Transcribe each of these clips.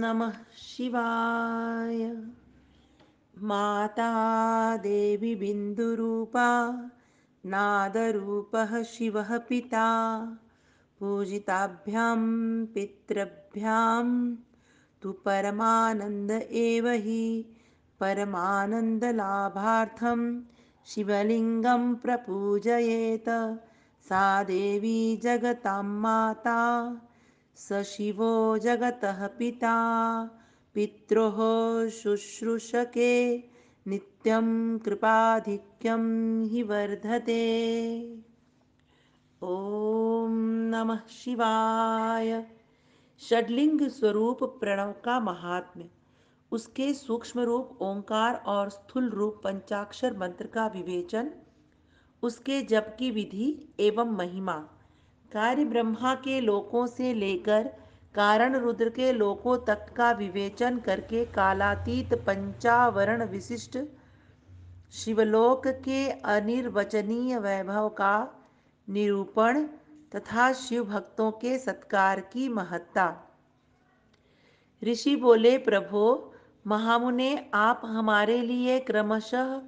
नमः शिवाय माता देवी बिन्दुरूपा नादरूपः शिवः पिता पूजिताभ्यां पितृभ्यां तु परमानन्द एव हि परमानन्दलाभार्थं शिवलिङ्गं प्रपूजयेत सा देवी जगतां माता स शिवो जगतः पिता पित्रोः शुश्रूषके नित्यं कृपाधिक्यं हि वर्धते ॐ नमः शिवाय षडलिंग स्वरूप प्रणव का महात्म्य उसके सूक्ष्म रूप ओंकार और स्थूल रूप पंचाक्षर मंत्र का विवेचन उसके जप की विधि एवं महिमा कार्य ब्रह्मा के लोकों से लेकर कारण रुद्र के लोकों तक का विवेचन करके कालातीत पंचावरण विशिष्ट शिवलोक के अनिर्वचनीय वैभव का निरूपण तथा शिव भक्तों के सत्कार की महत्ता ऋषि बोले प्रभो महामुने आप हमारे लिए क्रमशः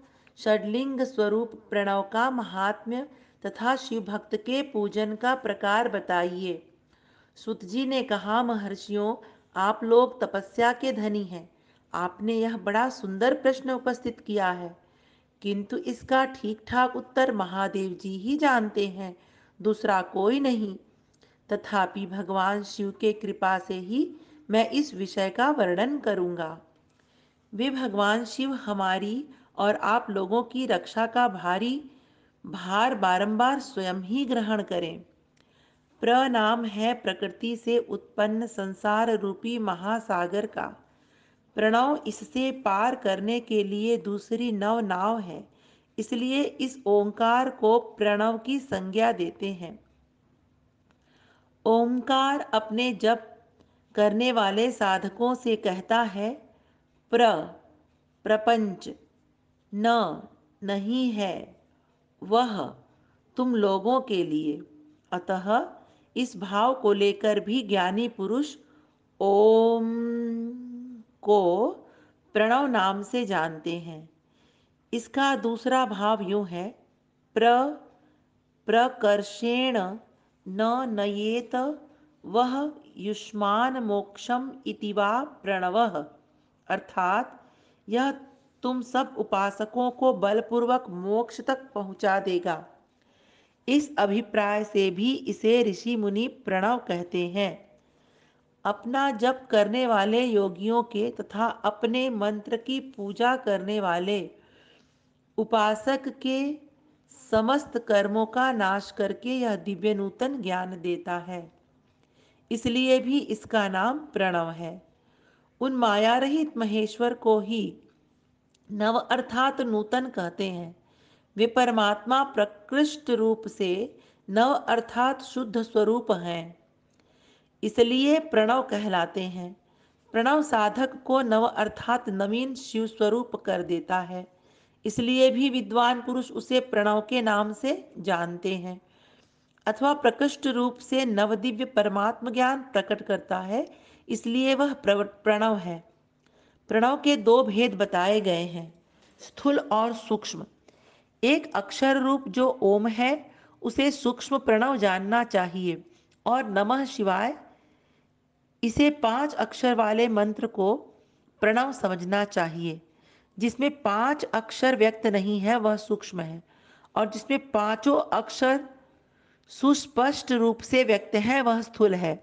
षडलिंग स्वरूप प्रणव का महात्म्य तथा शिव भक्त के पूजन का प्रकार बताइए सुत जी ने कहा महर्षियों आप लोग तपस्या के धनी हैं आपने यह बड़ा सुंदर प्रश्न उपस्थित किया है किंतु इसका ठीक ठाक उत्तर महादेव जी ही जानते हैं दूसरा कोई नहीं तथापि भगवान शिव के कृपा से ही मैं इस विषय का वर्णन करूंगा वे भगवान शिव हमारी और आप लोगों की रक्षा का भारी भार बारंबार स्वयं ही ग्रहण करें प्र नाम है प्रकृति से उत्पन्न संसार रूपी महासागर का प्रणव इससे पार करने के लिए दूसरी नव नाव है इसलिए इस ओंकार को प्रणव की संज्ञा देते हैं ओंकार अपने जप करने वाले साधकों से कहता है प्र प्रपंच न नहीं है वह तुम लोगों के लिए अतः इस भाव को लेकर भी ज्ञानी पुरुष ओम को प्रणव नाम से जानते हैं इसका दूसरा भाव यूं है प्र प्रकर्षेण न नयेत वह युष्मान मोक्षम इतिवा प्रणव अर्थात यह तुम सब उपासकों को बलपूर्वक मोक्ष तक पहुंचा देगा इस अभिप्राय से भी इसे ऋषि मुनि प्रणव कहते हैं अपना जप करने वाले योगियों के तथा अपने मंत्र की पूजा करने वाले उपासक के समस्त कर्मों का नाश करके यह दिव्य नूतन ज्ञान देता है इसलिए भी इसका नाम प्रणव है उन माया रहित महेश्वर को ही नव अर्थात नूतन कहते हैं वे परमात्मा प्रकृष्ट रूप से नव अर्थात शुद्ध स्वरूप हैं इसलिए प्रणव कहलाते हैं प्रणव साधक को नव अर्थात नवीन शिव स्वरूप कर देता है इसलिए भी विद्वान पुरुष उसे प्रणव के नाम से जानते हैं अथवा प्रकृष्ट रूप से नवदिव्य परमात्म ज्ञान प्रकट करता है इसलिए वह प्रणव है प्रणव के दो भेद बताए गए हैं स्थूल और सूक्ष्म एक अक्षर रूप जो ओम है उसे सूक्ष्म प्रणव जानना चाहिए और नमः शिवाय इसे पांच अक्षर वाले मंत्र को प्रणव समझना चाहिए जिसमें पांच अक्षर व्यक्त नहीं है वह सूक्ष्म है और जिसमें पांचों अक्षर सुस्पष्ट रूप से व्यक्त है वह स्थूल है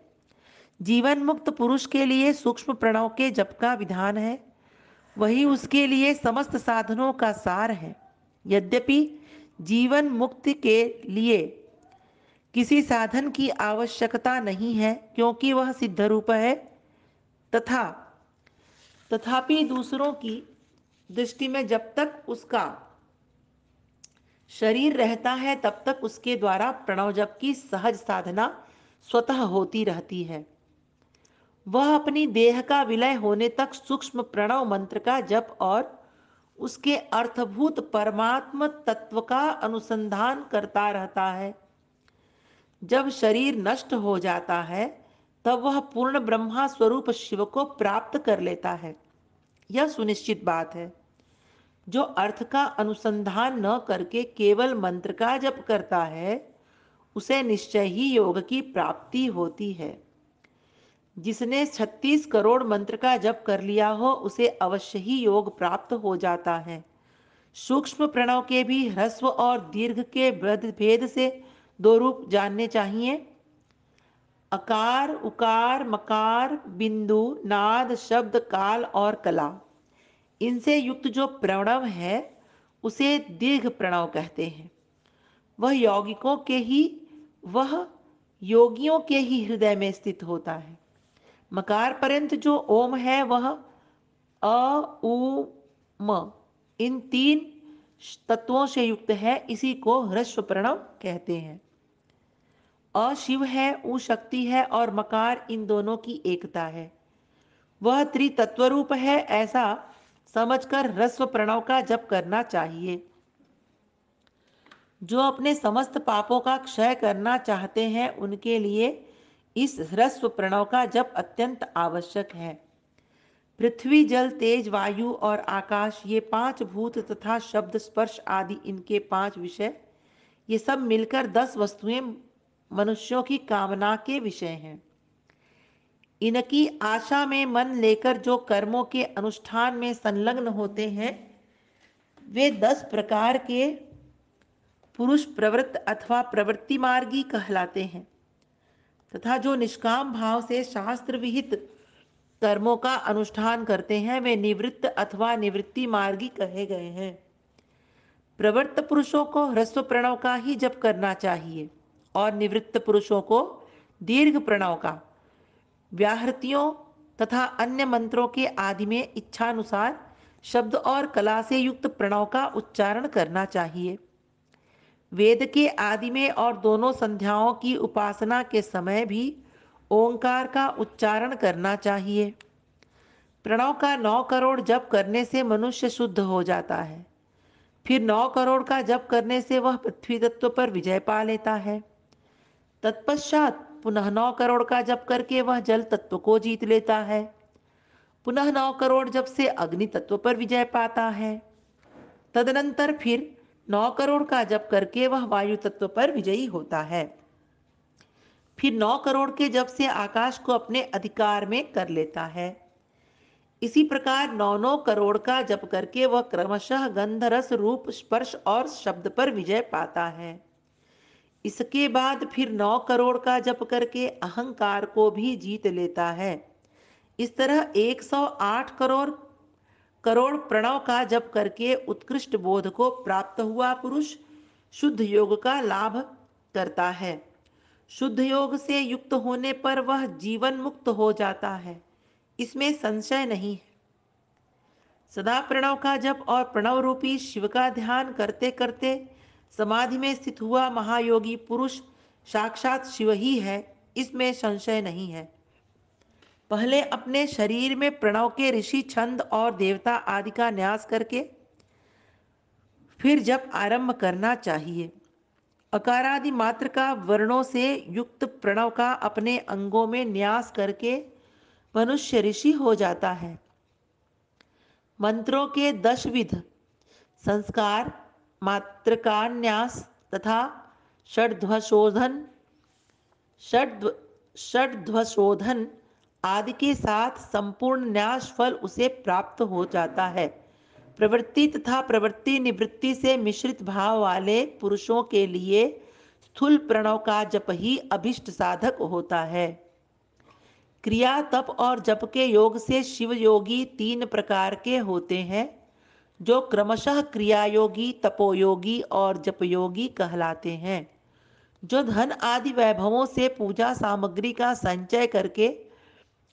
जीवन मुक्त पुरुष के लिए सूक्ष्म प्रणव के जप का विधान है वही उसके लिए समस्त साधनों का सार है यद्यपि जीवन मुक्ति के लिए किसी साधन की आवश्यकता नहीं है क्योंकि वह सिद्ध रूप है तथा तथापि दूसरों की दृष्टि में जब तक उसका शरीर रहता है तब तक उसके द्वारा प्रणव जप की सहज साधना स्वतः होती रहती है वह अपनी देह का विलय होने तक सूक्ष्म प्रणव मंत्र का जप और उसके अर्थभूत परमात्म तत्व का अनुसंधान करता रहता है जब शरीर नष्ट हो जाता है तब वह पूर्ण ब्रह्मा स्वरूप शिव को प्राप्त कर लेता है यह सुनिश्चित बात है जो अर्थ का अनुसंधान न करके केवल मंत्र का जप करता है उसे निश्चय ही योग की प्राप्ति होती है जिसने 36 करोड़ मंत्र का जप कर लिया हो उसे अवश्य ही योग प्राप्त हो जाता है सूक्ष्म प्रणव के भी ह्रस्व और दीर्घ के भेद से दो रूप जानने चाहिए अकार उकार मकार बिंदु नाद शब्द काल और कला इनसे युक्त जो प्रणव है उसे दीर्घ प्रणव कहते हैं वह यौगिकों के ही वह योगियों के ही हृदय में स्थित होता है मकार पर्यंत जो ओम है वह अ उ म इन तीन तत्वों से युक्त है इसी को ह्रस्व प्रणव कहते हैं अ शिव है उ शक्ति है और मकार इन दोनों की एकता है वह त्रितत्व रूप है ऐसा समझकर ह्रस्व प्रणव का जप करना चाहिए जो अपने समस्त पापों का क्षय करना चाहते हैं उनके लिए इस ह्रस्व प्रणव का जप अत्यंत आवश्यक है पृथ्वी जल तेज वायु और आकाश ये पांच भूत तथा शब्द स्पर्श आदि इनके पांच विषय ये सब मिलकर दस वस्तुएं मनुष्यों की कामना के विषय हैं इनकी आशा में मन लेकर जो कर्मों के अनुष्ठान में संलग्न होते हैं वे दस प्रकार के पुरुष प्रवृत्त अथवा प्रवृत्ति मार्गी कहलाते हैं तथा जो निष्काम भाव से शास्त्र विहित कर्मों का अनुष्ठान करते हैं वे निवृत्त अथवा निवृत्ति मार्गी कहे गए हैं प्रवृत्त पुरुषों को ह्रस्व प्रणव का ही जप करना चाहिए और निवृत्त पुरुषों को दीर्घ प्रणव का व्याहृतियों तथा अन्य मंत्रों के आदि में इच्छानुसार शब्द और कला से युक्त प्रणव का उच्चारण करना चाहिए वेद के आदि में और दोनों संध्याओं की उपासना के समय भी ओंकार का उच्चारण करना चाहिए प्रणव का नौ करोड़ जप करने से मनुष्य शुद्ध हो जाता है फिर नौ करोड़ का जप करने से वह पृथ्वी तत्व पर विजय पा लेता है तत्पश्चात पुनः नौ करोड़ का जप करके वह जल तत्व को जीत लेता है पुनः नौ करोड़ जप से अग्नि तत्व पर विजय पाता है तदनंतर फिर नौ करोड़ का जप करके वह वायु तत्व पर विजयी होता है फिर नौ करोड़ के जप से आकाश को अपने अधिकार में कर लेता है इसी प्रकार नौ नौ करोड़ का जप करके वह क्रमशः गंधरस रूप स्पर्श और शब्द पर विजय पाता है इसके बाद फिर नौ करोड़ का जप करके अहंकार को भी जीत लेता है इस तरह 108 करोड़ करोड़ प्रणव का जप करके उत्कृष्ट बोध को प्राप्त हुआ पुरुष शुद्ध योग का लाभ करता है शुद्ध योग से युक्त होने पर वह जीवन मुक्त हो जाता है इसमें संशय नहीं है सदा प्रणव का जप और प्रणव रूपी शिव का ध्यान करते करते समाधि में स्थित हुआ महायोगी पुरुष साक्षात शिव ही है इसमें संशय नहीं है पहले अपने शरीर में प्रणव के ऋषि छंद और देवता आदि का न्यास करके फिर जब आरंभ करना चाहिए अकारादि मात्र का वर्णों से युक्त प्रणव का अपने अंगों में न्यास करके मनुष्य ऋषि हो जाता है मंत्रों के दशविध संस्कार मात्र का न्यास तथा षड ध्वशोधन षड्ध्वशोधन ध्वशोधन आदि के साथ संपूर्ण न्यास फल उसे प्राप्त हो जाता है प्रवृत्ति तथा प्रवृत्ति निवृत्ति से मिश्रित भाव वाले पुरुषों के लिए स्थूल प्रणव का जप ही अभिष्ट साधक होता है क्रिया तप और जप के योग से शिव योगी तीन प्रकार के होते हैं जो क्रमशः क्रिया योगी तपोयोगी और जप योगी कहलाते हैं जो धन आदि वैभवों से पूजा सामग्री का संचय करके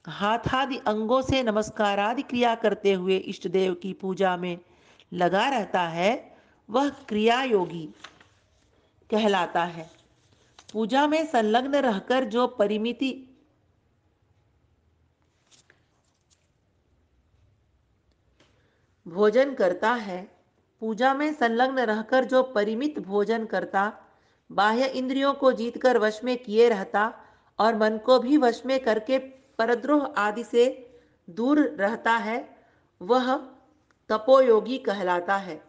हाथादि अंगों से नमस्कार आदि क्रिया करते हुए इष्ट देव की पूजा में लगा रहता है वह क्रिया योगी कहलाता है पूजा में संलग्न रहकर जो परिमिति भोजन करता है पूजा में संलग्न रहकर जो परिमित भोजन करता बाह्य इंद्रियों को जीतकर वश में किए रहता और मन को भी वश में करके परद्रोह आदि से दूर रहता है वह तपोयोगी कहलाता है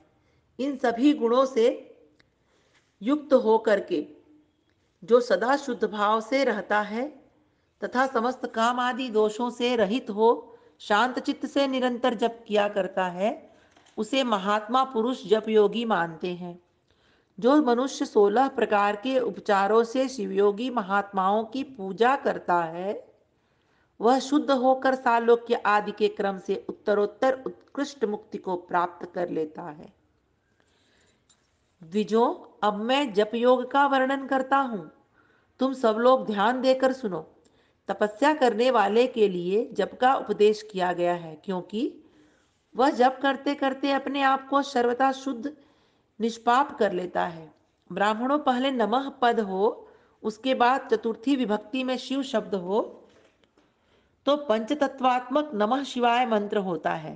इन सभी गुणों से युक्त होकर के जो सदा शुद्ध भाव से रहता है तथा समस्त काम आदि दोषों से रहित हो शांत चित्त से निरंतर जप किया करता है उसे महात्मा पुरुष जप योगी मानते हैं जो मनुष्य सोलह प्रकार के उपचारों से शिवयोगी महात्माओं की पूजा करता है वह शुद्ध होकर सालोक्य आदि के क्रम से उत्तरोत्तर उत्कृष्ट मुक्ति को प्राप्त कर लेता है द्विजो अब मैं जप योग का वर्णन करता हूं तुम सब लोग ध्यान देकर सुनो तपस्या करने वाले के लिए जप का उपदेश किया गया है क्योंकि वह जप करते करते अपने आप को सर्वथा शुद्ध निष्पाप कर लेता है ब्राह्मणों पहले नमः पद हो उसके बाद चतुर्थी विभक्ति में शिव शब्द हो तो पंचतत्वात्मक नमः शिवाय मंत्र होता है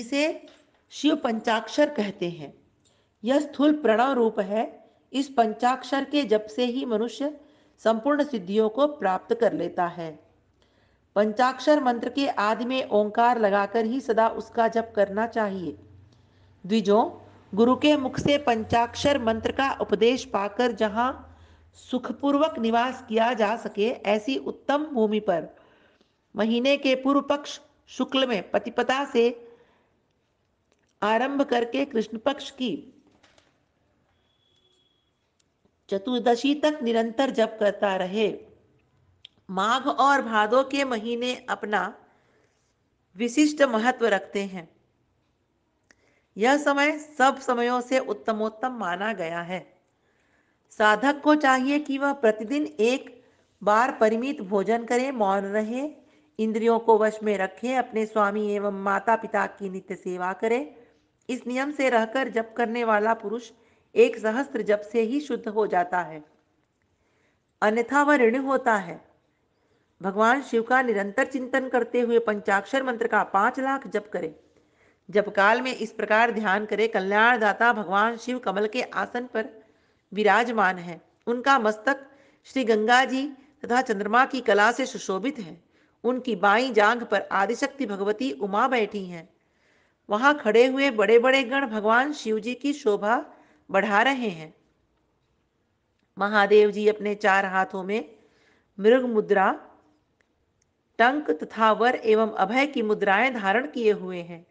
इसे शिव पंचाक्षर कहते हैं यह स्थूल प्रणव रूप है इस पंचाक्षर के जप से ही मनुष्य संपूर्ण सिद्धियों को प्राप्त कर लेता है पंचाक्षर मंत्र के आदि में ओंकार लगाकर ही सदा उसका जप करना चाहिए द्विजों गुरु के मुख से पंचाक्षर मंत्र का उपदेश पाकर जहाँ सुखपूर्वक निवास किया जा सके ऐसी उत्तम भूमि पर महीने के पूर्व पक्ष शुक्ल में पतिपता से आरंभ करके कृष्ण पक्ष की चतुर्दशी तक निरंतर जप करता रहे माघ और भादो के महीने अपना विशिष्ट महत्व रखते हैं यह समय सब समयों से उत्तमोत्तम माना गया है साधक को चाहिए कि वह प्रतिदिन एक बार परिमित भोजन करे मौन रहे इंद्रियों को वश में रखें अपने स्वामी एवं माता पिता की नित्य सेवा करें इस नियम से रहकर जप करने वाला पुरुष एक सहस्त्र जप से ही शुद्ध हो जाता है अन्यथा वह ऋण होता है भगवान शिव का निरंतर चिंतन करते हुए पंचाक्षर मंत्र का पांच लाख जप करें जब काल में इस प्रकार ध्यान करे कल्याणदाता भगवान शिव कमल के आसन पर विराजमान है उनका मस्तक श्री गंगा जी तथा चंद्रमा की कला से सुशोभित है उनकी बाई जांग पर आदिशक्ति भगवती उमा बैठी हैं वहां खड़े हुए बड़े बड़े गण भगवान शिव जी की शोभा बढ़ा रहे हैं महादेव जी अपने चार हाथों में मृग मुद्रा टंक तथा वर एवं अभय की मुद्राएं धारण किए हुए हैं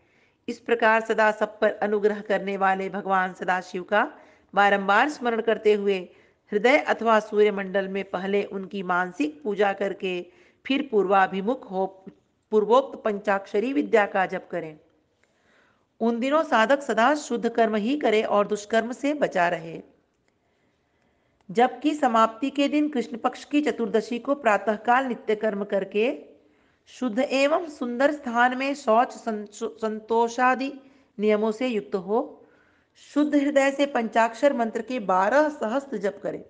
इस प्रकार सदा सब पर अनुग्रह करने वाले भगवान सदाशिव का बारंबार स्मरण करते हुए हृदय अथवा सूर्य मंडल में पहले उनकी मानसिक पूजा करके फिर पूर्वाभिमुख हो पूर्वोक्त पंचाक्षरी विद्या का जप करें उन दिनों साधक सदा शुद्ध कर्म ही करे और दुष्कर्म से बचा रहे जबकि समाप्ति के दिन कृष्ण पक्ष की चतुर्दशी को प्रातःकाल नित्य कर्म करके शुद्ध एवं सुंदर स्थान में शौच संतोषादि नियमों से युक्त हो शुद्ध हृदय से पंचाक्षर मंत्र के बारह सहस्त्र जप करें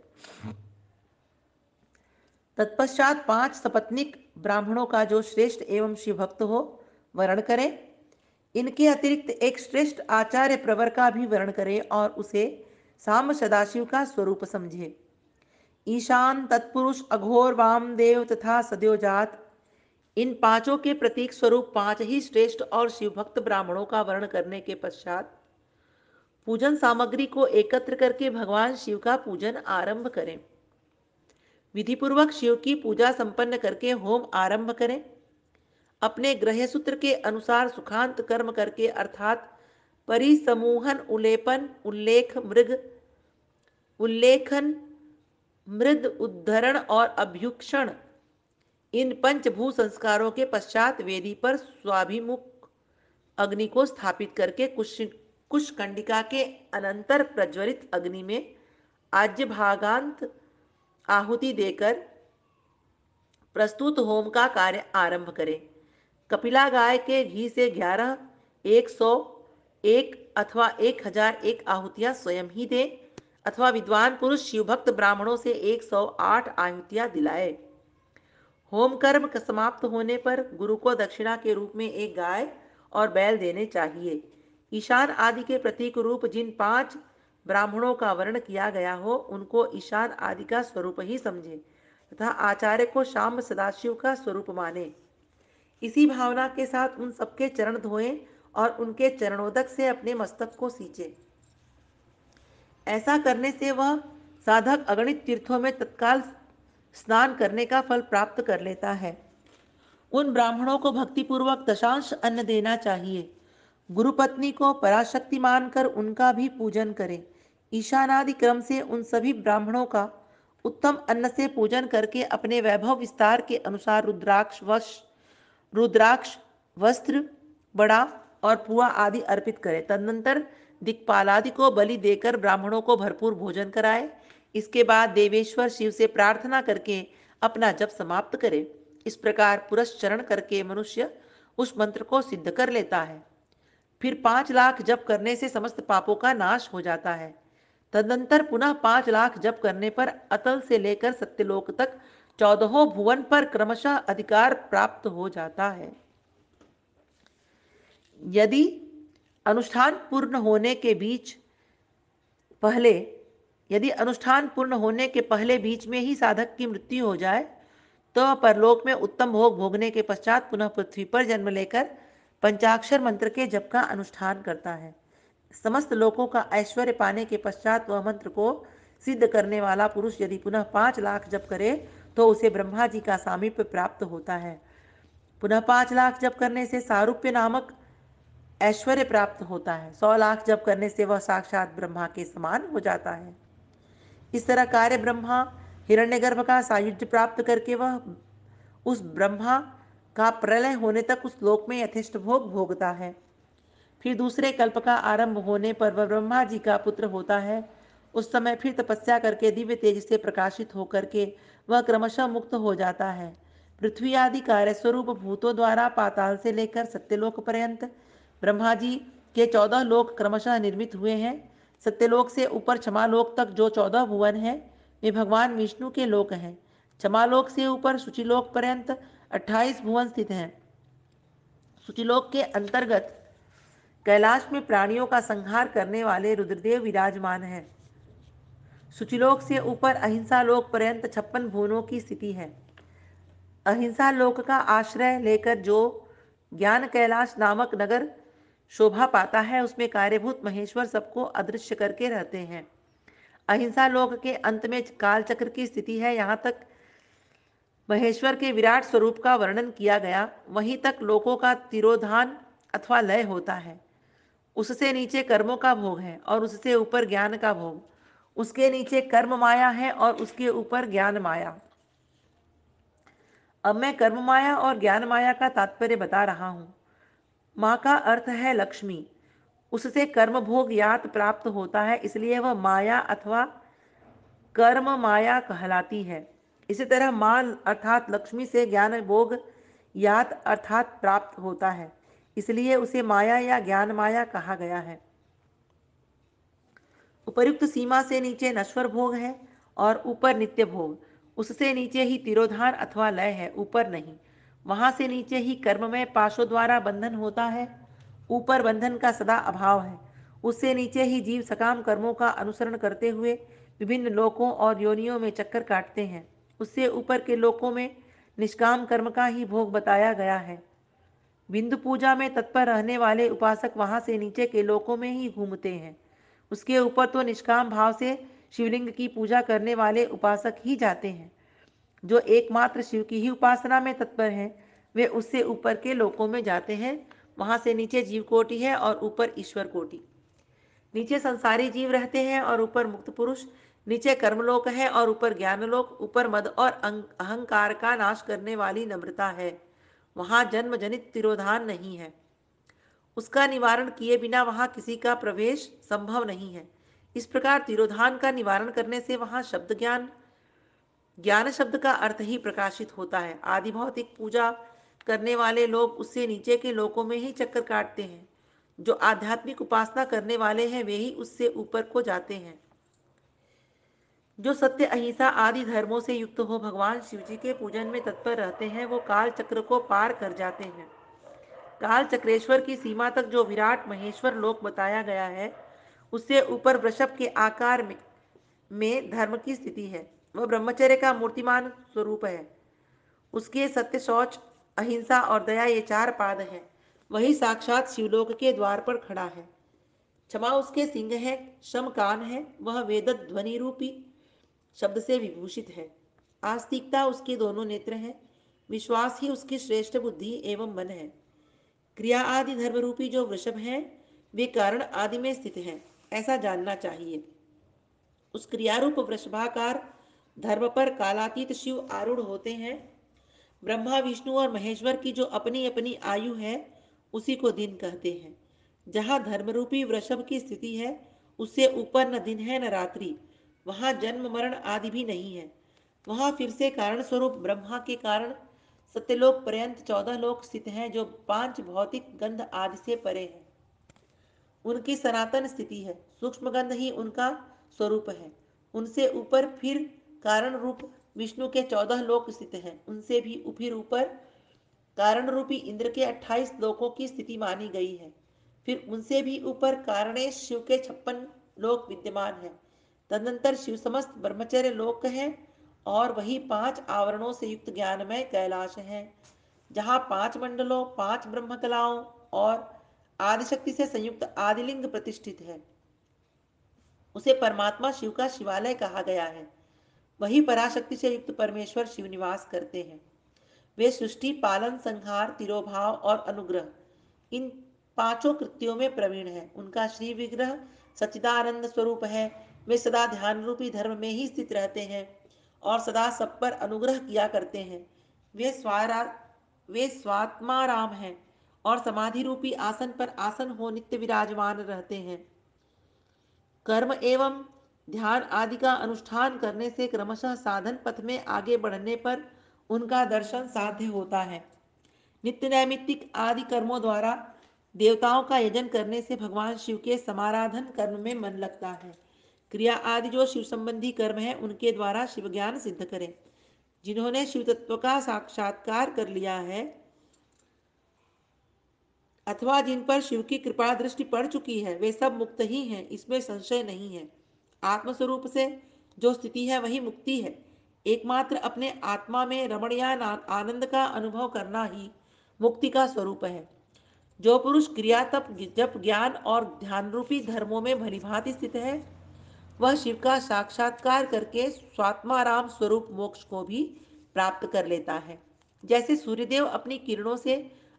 तत्पश्चात पांच सपत्निक ब्राह्मणों का जो श्रेष्ठ एवं शिव भक्त हो वर्ण करें इनके अतिरिक्त एक श्रेष्ठ आचार्य प्रवर का भी वर्ण करें और उसे साम सदाशिव का स्वरूप समझे ईशान तत्पुरुष अघोर वामदेव तथा जात इन पांचों के प्रतीक स्वरूप पांच ही श्रेष्ठ और शिवभक्त ब्राह्मणों का वर्ण करने के पश्चात पूजन सामग्री को एकत्र करके भगवान शिव का पूजन आरंभ करें विधिपूर्वक शिव की पूजा संपन्न करके होम आरंभ करें अपने ग्रह सूत्र के अनुसार सुखांत कर्म करके अर्थात परिसमूहन उलेपन उल्लेख मृग उल्लेखन मृद उद्धरण और अभ्युक्षण इन पंचभू संस्कारों के पश्चात वेदी पर स्वाभिमुख अग्नि को स्थापित करके कुश कुशकंडिका के अनंतर प्रज्वलित अग्नि में आज्य भागांत आहुति देकर प्रस्तुत होम का कार्य आरंभ करें कपिला गाय के घी से ग्यारह एक सौ एक अथवा एक हजार एक आहुतियां स्वयं ही दें अथवा विद्वान पुरुष शिवभक्त ब्राह्मणों से 108 आहुतियां दिलाए होम कर्म समाप्त होने पर गुरु को दक्षिणा के रूप में एक गाय और बैल देने चाहिए ईशान आदि के प्रतीक रूप जिन पांच ब्राह्मणों का वर्ण किया गया हो उनको ईशान आदि का स्वरूप ही समझे तथा आचार्य को शाम सदाशिव का स्वरूप माने इसी भावना के साथ उन सबके चरण धोए और उनके चरणोदक से अपने मस्तक को सींचे ऐसा करने से वह साधक अगणित तीर्थों में तत्काल स्नान करने का फल प्राप्त कर लेता है उन ब्राह्मणों को भक्तिपूर्वक दशांश अन्न देना चाहिए गुरुपत्नी को पराशक्ति मानकर उनका भी पूजन करें ईशानादि क्रम से उन सभी ब्राह्मणों का उत्तम अन्न से पूजन करके अपने वैभव विस्तार के अनुसार रुद्राक्ष वश रुद्राक्ष वस्त्र बड़ा और पुआ आदि अर्पित करें तदनंतर दिक्पालादि को बलि देकर ब्राह्मणों को भरपूर भोजन कराए इसके बाद देवेश्वर शिव से प्रार्थना करके अपना जप समाप्त करे इस प्रकार पुरस्रण करके मनुष्य उस मंत्र को सिद्ध कर लेता है फिर पांच लाख जप करने से समस्त पापों का नाश हो जाता है तदनंतर पुनः पांच लाख जप करने पर अतल से लेकर सत्यलोक तक चौदहों भुवन पर क्रमशः अधिकार प्राप्त हो जाता है यदि अनुष्ठान पूर्ण होने के बीच पहले यदि अनुष्ठान पूर्ण होने के पहले बीच में ही साधक की मृत्यु हो जाए तो परलोक में उत्तम भोग भोगने के पश्चात पुनः पृथ्वी पर जन्म लेकर पंचाक्षर मंत्र के जप का अनुष्ठान करता है समस्त लोकों का ऐश्वर्य पाने के पश्चात वह मंत्र को सिद्ध करने वाला पुरुष यदि पुनः पांच लाख जप करे तो उसे ब्रह्मा जी का सामीप्य प्राप्त होता है पुनः पांच लाख जप करने से सारूप्य नामक ऐश्वर्य प्राप्त होता है सौ लाख जप करने से वह साक्षात ब्रह्मा के समान हो जाता है इस तरह कार्य ब्रह्मा हिरण्य गर्भ का सायुज्य प्राप्त करके वह उस ब्रह्मा का प्रलय होने तक उस लोक में यथेष्ट भोग भोगता है फिर दूसरे कल्प का आरंभ होने पर वह ब्रह्मा जी का पुत्र होता है उस समय फिर तपस्या करके दिव्य तेज से प्रकाशित होकर के वह क्रमशः मुक्त हो जाता है पृथ्वी आदि कार्य स्वरूप भूतों द्वारा पाताल से लेकर सत्यलोक पर्यंत ब्रह्मा जी के चौदह लोक क्रमशः निर्मित हुए हैं सत्यलोक से ऊपर क्षमालोक तक जो चौदह भुवन है वे भगवान विष्णु के लोक हैं क्षमालोक से ऊपर शुचिलोक पर्यंत अट्ठाईस भुवन स्थित हैं शुचिलोक के अंतर्गत कैलाश में प्राणियों का संहार करने वाले रुद्रदेव विराजमान हैं सुचिलोक से ऊपर अहिंसा लोक पर्यंत छप्पन भुवनों की स्थिति है अहिंसा लोक का आश्रय लेकर जो ज्ञान कैलाश नामक नगर शोभा पाता है उसमें कार्यभूत महेश्वर सबको अदृश्य करके रहते हैं अहिंसा लोक के अंत में कालचक्र की स्थिति है यहाँ तक महेश्वर के विराट स्वरूप का वर्णन किया गया वहीं तक लोकों का तिरोधान अथवा लय होता है उससे नीचे कर्मों का भोग है और उससे ऊपर ज्ञान का भोग उसके नीचे कर्म माया है और उसके ऊपर ज्ञान माया अब मैं कर्म माया और ज्ञान माया का तात्पर्य बता रहा हूं माँ का अर्थ है लक्ष्मी उससे कर्म भोग यात प्राप्त होता है इसलिए वह माया अथवा कर्म माया कहलाती है इसी तरह माँ अर्थात लक्ष्मी से ज्ञान भोग यात अर्थात प्राप्त होता है इसलिए उसे माया या ज्ञान माया कहा गया है उपरुक्त सीमा से नीचे नश्वर भोग है और ऊपर नित्य भोग उससे नीचे ही तिरोधान अथवा लय है ऊपर नहीं वहां से नीचे ही कर्म में पाशो द्वारा बंधन होता है ऊपर बंधन का सदा अभाव है उससे नीचे ही जीव सकाम कर्मों का अनुसरण करते हुए विभिन्न लोकों और योनियों में चक्कर काटते हैं उससे ऊपर के लोकों में निष्काम कर्म का ही भोग बताया गया है बिंदु पूजा में तत्पर रहने वाले उपासक वहां से नीचे के लोकों में ही घूमते हैं उसके ऊपर तो निष्काम भाव से शिवलिंग की पूजा करने वाले उपासक ही जाते हैं जो एकमात्र शिव की ही उपासना में तत्पर हैं वे उससे ऊपर के लोकों में जाते हैं वहां से नीचे जीव कोटि है और ऊपर ईश्वर कोटि नीचे संसारी जीव रहते हैं और ऊपर मुक्त पुरुष नीचे कर्मलोक है और ऊपर ज्ञानलोक ऊपर मद और अहंकार का नाश करने वाली नम्रता है वहाँ जन्म जनित तिरोधान नहीं है उसका निवारण किए बिना वहाँ किसी का प्रवेश संभव नहीं है इस प्रकार तिरोधान का निवारण करने से वहाँ शब्द ज्ञान ज्ञान शब्द का अर्थ ही प्रकाशित होता है आदि भौतिक पूजा करने वाले लोग उससे नीचे के लोकों में ही चक्कर काटते हैं जो आध्यात्मिक उपासना करने वाले हैं वे ही उससे ऊपर को जाते हैं जो सत्य अहिंसा आदि धर्मों से युक्त हो भगवान शिव जी के पूजन में तत्पर रहते हैं वो काल चक्र को पार कर जाते हैं काल चक्रेश्वर की सीमा तक जो विराट महेश्वर लोक बताया गया है उससे ऊपर वृषभ के आकार में में धर्म की स्थिति है वह ब्रह्मचर्य का मूर्तिमान स्वरूप है उसके सत्य शौच अहिंसा और दया ये चार पाद हैं वही साक्षात शिवलोक के द्वार पर खड़ा है क्षमा उसके सिंह है शम कान है वह वेद ध्वनि रूपी शब्द से विभूषित है आस्तिकता उसके दोनों नेत्र हैं विश्वास ही उसकी श्रेष्ठ बुद्धि एवं मन है क्रिया आदि रूपी जो वृषभ है वे कारण आदि में स्थित हैं ऐसा जानना चाहिए उस क्रियारूप वृषभाकार धर्म पर कालातीत शिव आरूढ़ होते हैं ब्रह्मा विष्णु और महेश्वर की जो अपनी अपनी आयु है उसी को दिन कहते हैं जहाँ धर्मरूपी वृषभ की स्थिति है उससे ऊपर न दिन है न रात्रि वहाँ जन्म मरण आदि भी नहीं है वहाँ फिर से कारण स्वरूप ब्रह्मा के कारण सत्यलोक पर्यंत चौदह लोक स्थित हैं जो पांच भौतिक गंध आदि से परे हैं उनकी सनातन स्थिति है सूक्ष्म गंध ही उनका स्वरूप है उनसे ऊपर फिर कारण रूप विष्णु के चौदह लोक स्थित हैं उनसे भी फिर ऊपर कारण रूपी इंद्र के अट्ठाईस लोकों की स्थिति मानी गई है फिर उनसे भी ऊपर कारणेश शिव के छप्पन लोक विद्यमान है तदनंतर शिव समस्त ब्रह्मचर्य लोक है और वही पांच आवरणों से युक्त ज्ञानमय कैलाश है जहाँ पांच मंडलों पांच ब्रह्म कलाओं और आदिशक्ति से संयुक्त आदिलिंग प्रतिष्ठित है उसे परमात्मा शिव का शिवालय कहा गया है वही पराशक्ति से युक्त परमेश्वर शिव निवास करते हैं वे सृष्टि पालन संहार तिरोभाव और अनुग्रह इन पांचों कृत्यों में प्रवीण है उनका श्री विग्रह सचिदानंद स्वरूप है वे सदा ध्यान रूपी धर्म में ही स्थित रहते हैं और सदा सब पर अनुग्रह किया करते हैं वे स्वारा वे स्वात्माराम हैं और समाधि रूपी आसन पर आसन हो नित्य विराजमान रहते हैं कर्म एवं ध्यान आदि का अनुष्ठान करने से क्रमशः साधन पथ में आगे बढ़ने पर उनका दर्शन साध्य होता है नित्य नैमित्तिक आदि कर्मों द्वारा देवताओं का यजन करने से भगवान शिव के समाराधन कर्म में मन लगता है क्रिया आदि जो शिव संबंधी कर्म है उनके द्वारा शिव ज्ञान सिद्ध करें जिन्होंने शिव तत्व का साक्षात्कार कर लिया है अथवा जिन पर शिव की कृपा दृष्टि पड़ चुकी है वे सब मुक्त ही हैं इसमें संशय नहीं है आत्मस्वरूप से जो स्थिति है वही मुक्ति है एकमात्र अपने आत्मा में या आनंद का अनुभव करना ही मुक्ति का स्वरूप है जो पुरुष क्रिया तप जप ज्ञान और ध्यान रूपी धर्मों में भलीभांति स्थित है वह शिव का साक्षात्कार करके स्वात्माराम स्वरूप मोक्ष को भी प्राप्त कर लेता है जैसे सूर्यदेव अपनी किरणों से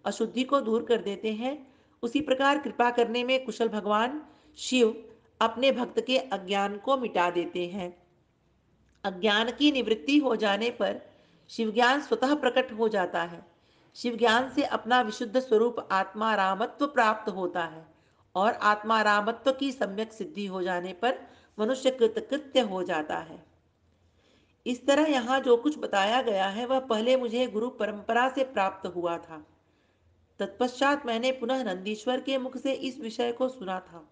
अशुद्धि को दूर कर देते हैं उसी प्रकार कृपा करने में कुशल भगवान शिव अपने भक्त के अज्ञान को मिटा देते हैं अज्ञान की निवृत्ति हो जाने पर शिव ज्ञान स्वतः प्रकट हो जाता है शिव ज्ञान से अपना विशुद्ध स्वरूप आत्मा रामत्व प्राप्त होता है और आत्मा रामत्व की सम्यक सिद्धि हो जाने पर मनुष्य कृतकृत्य हो जाता है इस तरह यहाँ जो कुछ बताया गया है वह पहले मुझे गुरु परंपरा से प्राप्त हुआ था तत्पश्चात मैंने पुनः नंदीश्वर के मुख से इस विषय को सुना था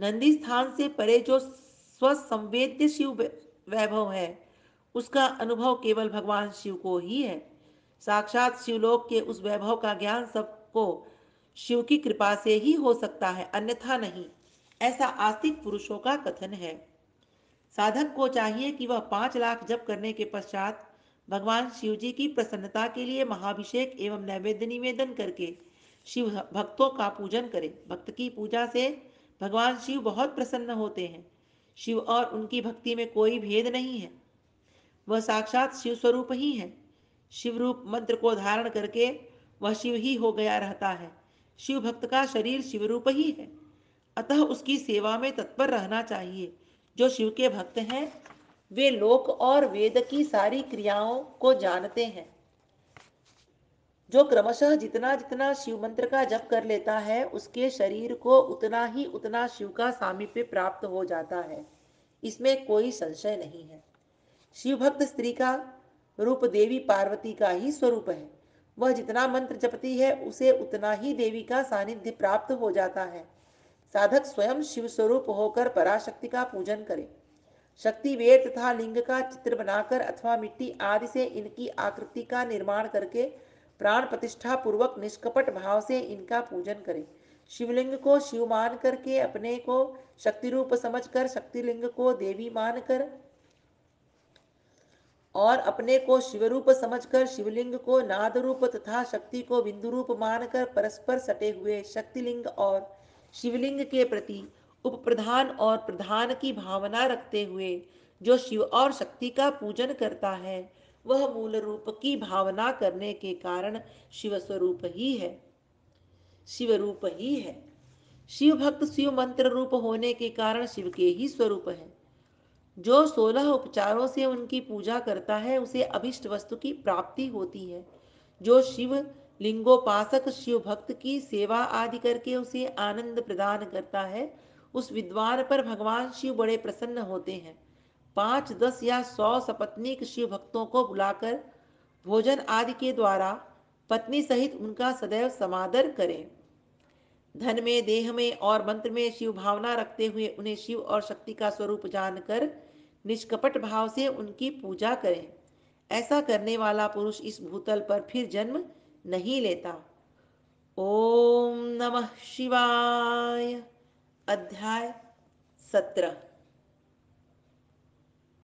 नंदी स्थान से परे जो स्वसंवेद्य शिव वैभव है उसका अनुभव केवल भगवान शिव को ही है साक्षात शिवलोक के उस वैभव का ज्ञान सबको शिव की कृपा से ही हो सकता है अन्यथा नहीं ऐसा आस्तिक पुरुषों का कथन है साधक को चाहिए कि वह पांच लाख जप करने के पश्चात भगवान शिव जी की प्रसन्नता के लिए महाभिषेक एवं नैवेद्य निवेदन करके शिव भक्तों का पूजन करे भक्त की पूजा से भगवान शिव बहुत प्रसन्न होते हैं शिव और उनकी भक्ति में कोई भेद नहीं है वह साक्षात शिव स्वरूप ही है शिव रूप मंत्र को धारण करके वह शिव ही हो गया रहता है शिव भक्त का शरीर शिव रूप ही है अतः उसकी सेवा में तत्पर रहना चाहिए जो शिव के भक्त हैं वे लोक और वेद की सारी क्रियाओं को जानते हैं जो क्रमशः जितना जितना शिव मंत्र का जप कर लेता है उसके शरीर को उतना ही उतना शिव का सामीप्य प्राप्त हो जाता है इसमें कोई संशय नहीं है शिव भक्त स्त्री का रूप देवी पार्वती का ही स्वरूप है वह जितना मंत्र जपती है उसे उतना ही देवी का सानिध्य प्राप्त हो जाता है साधक स्वयं शिव स्वरूप होकर पराशक्ति का पूजन करे शक्ति वेद तथा लिंग का चित्र बनाकर अथवा मिट्टी आदि से इनकी आकृति का निर्माण करके प्राण प्रतिष्ठा पूर्वक निष्कपट भाव से इनका पूजन करें शिवलिंग को शिव मान करके अपने को शक्ति रूप समझ कर शक्तिलिंग को देवी मान कर और अपने को शिव रूप समझ कर शिवलिंग को नाद रूप तथा शक्ति को बिंदु रूप मानकर परस्पर सटे हुए शक्तिलिंग और शिवलिंग के प्रति उपप्रधान और प्रधान की भावना रखते हुए जो शिव और शक्ति का पूजन करता है वह मूल रूप की भावना करने के कारण शिव स्वरूप ही है शिव रूप ही है शिव भक्त शिव मंत्र रूप होने के कारण शिव के ही स्वरूप है जो सोलह उपचारों से उनकी पूजा करता है उसे अभिष्ट वस्तु की प्राप्ति होती है जो शिव लिंगोपासक शिव भक्त की सेवा आदि करके उसे आनंद प्रदान करता है उस विद्वान पर भगवान शिव बड़े प्रसन्न होते हैं पांच दस या सौ सपत्नीक शिव भक्तों को बुलाकर भोजन आदि के द्वारा पत्नी सहित उनका सदैव समादर करें धन में देह में और मंत्र में शिव भावना रखते हुए उन्हें शिव और शक्ति का स्वरूप जानकर निष्कपट भाव से उनकी पूजा करें ऐसा करने वाला पुरुष इस भूतल पर फिर जन्म नहीं लेता ओम नमः शिवाय अध्याय सत्रह